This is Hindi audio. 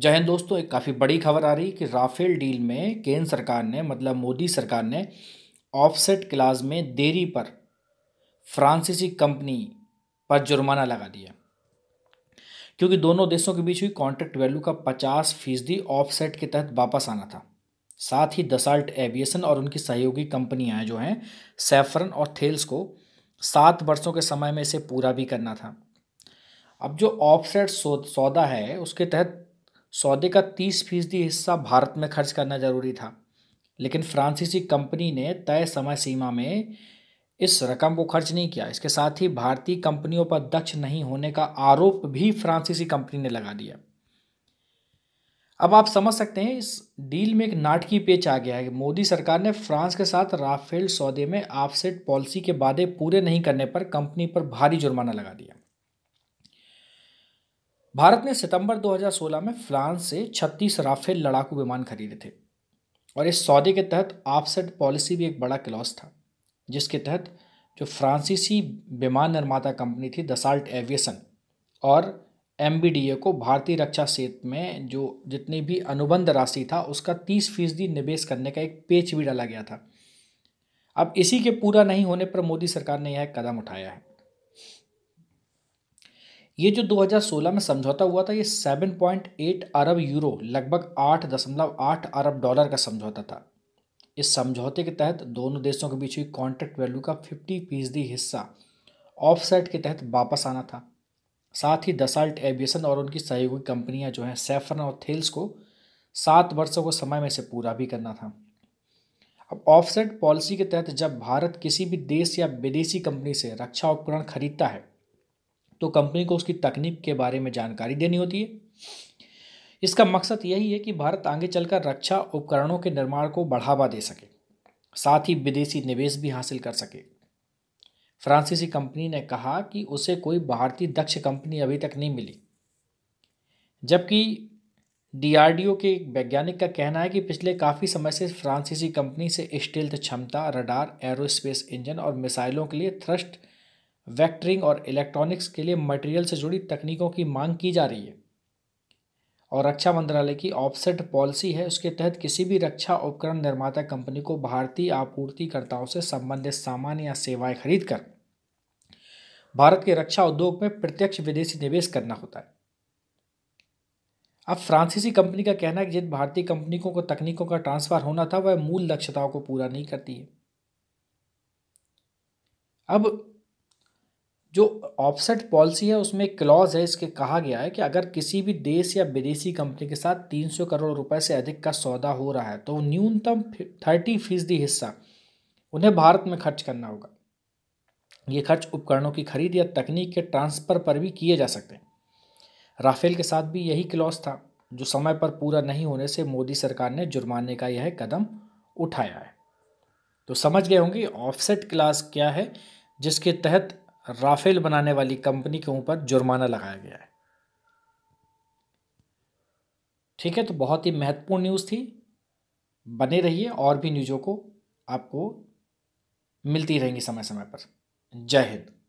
जय हिंद दोस्तों एक काफ़ी बड़ी खबर आ रही कि राफेल डील में केंद्र सरकार ने मतलब मोदी सरकार ने ऑफसेट क्लास में देरी पर फ्रांसीसी कंपनी पर जुर्माना लगा दिया क्योंकि दोनों देशों के बीच हुई कॉन्ट्रैक्ट वैल्यू का 50 फीसदी ऑफसेट के तहत वापस आना था साथ ही दसाल्ट एविएशन और उनकी सहयोगी कंपनियां जो हैं सैफरन और थेल्स को सात वर्षों के समय में इसे पूरा भी करना था अब जो ऑफसेट सौदा है उसके तहत सौदे का तीस फीसदी हिस्सा भारत में खर्च करना जरूरी था लेकिन फ्रांसीसी कंपनी ने तय समय सीमा में इस रकम को खर्च नहीं किया इसके साथ ही भारतीय कंपनियों पर दक्ष नहीं होने का आरोप भी फ्रांसीसी कंपनी ने लगा दिया अब आप समझ सकते हैं इस डील में एक नाटकीय पेच आ गया है मोदी सरकार ने फ्रांस के साथ राफेल सौदे में ऑफसेट पॉलिसी के वादे पूरे नहीं करने पर कंपनी पर भारी जुर्माना लगा दिया भारत ने सितंबर 2016 में फ्रांस से 36 राफेल लड़ाकू विमान खरीदे थे और इस सौदे के तहत ऑफसेट पॉलिसी भी एक बड़ा क्लॉज था जिसके तहत जो फ्रांसीसी विमान निर्माता कंपनी थी दसाल्ट एविएशन और एम को भारतीय रक्षा क्षेत्र में जो जितनी भी अनुबंध राशि था उसका 30 फीसदी निवेश करने का एक पेच भी डाला गया था अब इसी के पूरा नहीं होने पर मोदी सरकार ने यह कदम उठाया है ये जो 2016 में समझौता हुआ था ये 7.8 अरब यूरो लगभग 8.8 अरब डॉलर का समझौता था इस समझौते के तहत दोनों देशों के बीच हुई कॉन्ट्रैक्ट वैल्यू का 50 फीसदी हिस्सा ऑफसेट के तहत वापस आना था साथ ही दसाल्ट एविएशन और उनकी सहयोगी कंपनियां जो हैं सैफरन और थेल्स को सात वर्षों को समय में से पूरा भी करना था अब ऑफसेट पॉलिसी के तहत जब भारत किसी भी देश या विदेशी कंपनी से रक्षा उपकरण खरीदता है तो कंपनी को उसकी तकनीक के बारे में जानकारी देनी होती है इसका मकसद यही है कि भारत आगे चलकर रक्षा उपकरणों के निर्माण को बढ़ावा दे सके साथ ही विदेशी निवेश भी हासिल कर सके फ्रांसीसी कंपनी ने कहा कि उसे कोई भारतीय दक्ष कंपनी अभी तक नहीं मिली जबकि डीआरडीओ के एक वैज्ञानिक का कहना है कि पिछले काफ़ी समय से फ्रांसीसी कंपनी से स्टेल्थ क्षमता रडार एरोस्पेस इंजन और मिसाइलों के लिए थ्रस्ट वैक्टरिंग और इलेक्ट्रॉनिक्स के लिए मटेरियल से जुड़ी तकनीकों की मांग की जा रही है और रक्षा मंत्रालय की ऑफसेट पॉलिसी है उसके तहत किसी भी रक्षा उपकरण निर्माता कंपनी को भारतीय आपूर्तिकर्ताओं से संबंधित सामान या सेवाएं खरीदकर भारत के रक्षा उद्योग में प्रत्यक्ष विदेशी निवेश करना होता है अब फ्रांसीसी कंपनी का कहना है कि जिन भारतीय कंपनियों को तकनीकों का ट्रांसफर होना था वह मूल लक्ष्यताओं को पूरा नहीं करती है अब जो ऑफसेट पॉलिसी है उसमें क्लॉज है इसके कहा गया है कि अगर किसी भी देश या विदेशी कंपनी के साथ 300 करोड़ रुपए से अधिक का सौदा हो रहा है तो न्यूनतम थर्टी फीसदी हिस्सा उन्हें भारत में खर्च करना होगा ये खर्च उपकरणों की खरीद या तकनीक के ट्रांसफ़र पर भी किए जा सकते हैं राफेल के साथ भी यही क्लॉज था जो समय पर पूरा नहीं होने से मोदी सरकार ने जुर्माने का यह कदम उठाया है तो समझ गए होंगे ऑफसेट क्लास क्या है जिसके तहत राफेल बनाने वाली कंपनी के ऊपर जुर्माना लगाया गया है ठीक है तो बहुत ही महत्वपूर्ण न्यूज़ थी बने रहिए और भी न्यूज़ों को आपको मिलती रहेंगी समय समय पर जय हिंद